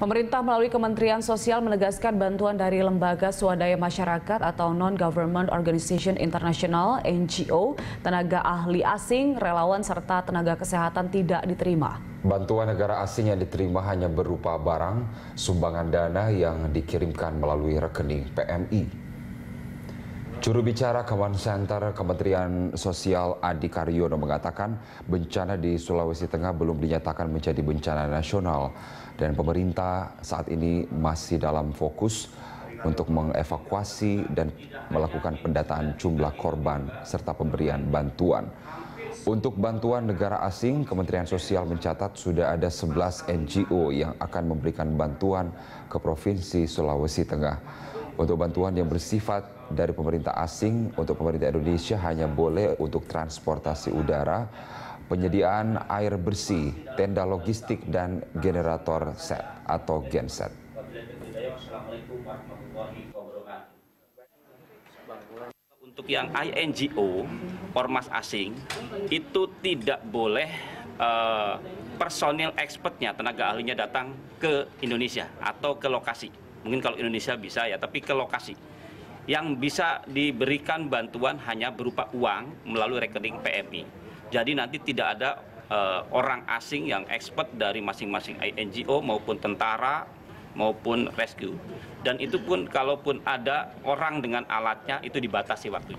Pemerintah melalui Kementerian Sosial menegaskan bantuan dari lembaga swadaya masyarakat atau Non-Government Organization International (NGO), tenaga ahli asing, relawan serta tenaga kesehatan tidak diterima. Bantuan negara asing yang diterima hanya berupa barang, sumbangan dana yang dikirimkan melalui rekening PMI. Juru bicara Kawan Center Kementerian Sosial Adi Karyono mengatakan bencana di Sulawesi Tengah belum dinyatakan menjadi bencana nasional dan pemerintah saat ini masih dalam fokus untuk mengevakuasi dan melakukan pendataan jumlah korban serta pemberian bantuan. Untuk bantuan negara asing, Kementerian Sosial mencatat sudah ada 11 NGO yang akan memberikan bantuan ke Provinsi Sulawesi Tengah. Untuk bantuan yang bersifat dari pemerintah asing untuk pemerintah Indonesia hanya boleh untuk transportasi udara, penyediaan air bersih, tenda logistik dan generator set atau genset. Untuk yang INGO, ormas asing, itu tidak boleh uh, personil expertnya, tenaga ahlinya datang ke Indonesia atau ke lokasi. Mungkin kalau Indonesia bisa ya, tapi ke lokasi. Yang bisa diberikan bantuan hanya berupa uang melalui rekening PMI. Jadi nanti tidak ada uh, orang asing yang expert dari masing-masing NGO maupun tentara maupun rescue. Dan itu pun kalaupun ada orang dengan alatnya itu dibatasi waktu.